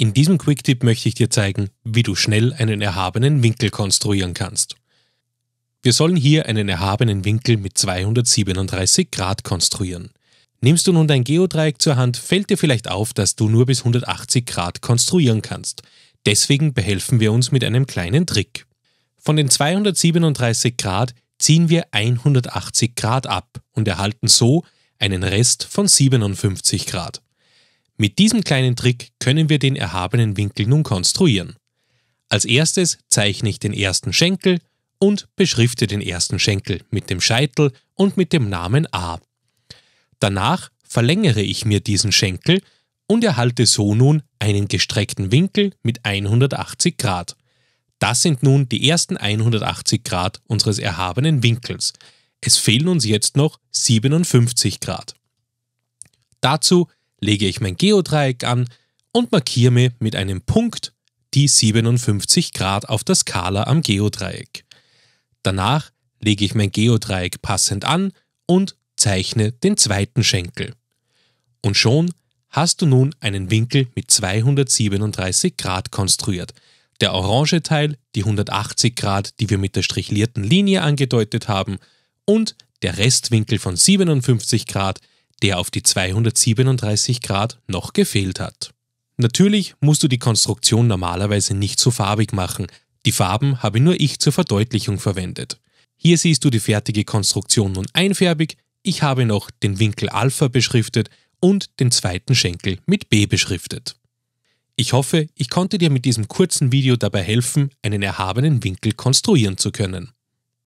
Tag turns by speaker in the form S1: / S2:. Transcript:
S1: In diesem Quicktip möchte ich dir zeigen, wie du schnell einen erhabenen Winkel konstruieren kannst. Wir sollen hier einen erhabenen Winkel mit 237 Grad konstruieren. Nimmst du nun dein Geodreieck zur Hand, fällt dir vielleicht auf, dass du nur bis 180 Grad konstruieren kannst. Deswegen behelfen wir uns mit einem kleinen Trick. Von den 237 Grad ziehen wir 180 Grad ab und erhalten so einen Rest von 57 Grad. Mit diesem kleinen Trick können wir den erhabenen Winkel nun konstruieren. Als erstes zeichne ich den ersten Schenkel und beschrifte den ersten Schenkel mit dem Scheitel und mit dem Namen A. Danach verlängere ich mir diesen Schenkel und erhalte so nun einen gestreckten Winkel mit 180 Grad. Das sind nun die ersten 180 Grad unseres erhabenen Winkels. Es fehlen uns jetzt noch 57 Grad. Dazu lege ich mein Geodreieck an und markiere mir mit einem Punkt die 57 Grad auf der Skala am Geodreieck. Danach lege ich mein Geodreieck passend an und zeichne den zweiten Schenkel. Und schon hast du nun einen Winkel mit 237 Grad konstruiert. Der orange Teil, die 180 Grad, die wir mit der strichlierten Linie angedeutet haben, und der Restwinkel von 57 Grad, der auf die 237 Grad noch gefehlt hat. Natürlich musst du die Konstruktion normalerweise nicht so farbig machen, die Farben habe nur ich zur Verdeutlichung verwendet. Hier siehst du die fertige Konstruktion nun einfärbig, ich habe noch den Winkel Alpha beschriftet und den zweiten Schenkel mit B beschriftet. Ich hoffe, ich konnte dir mit diesem kurzen Video dabei helfen, einen erhabenen Winkel konstruieren zu können.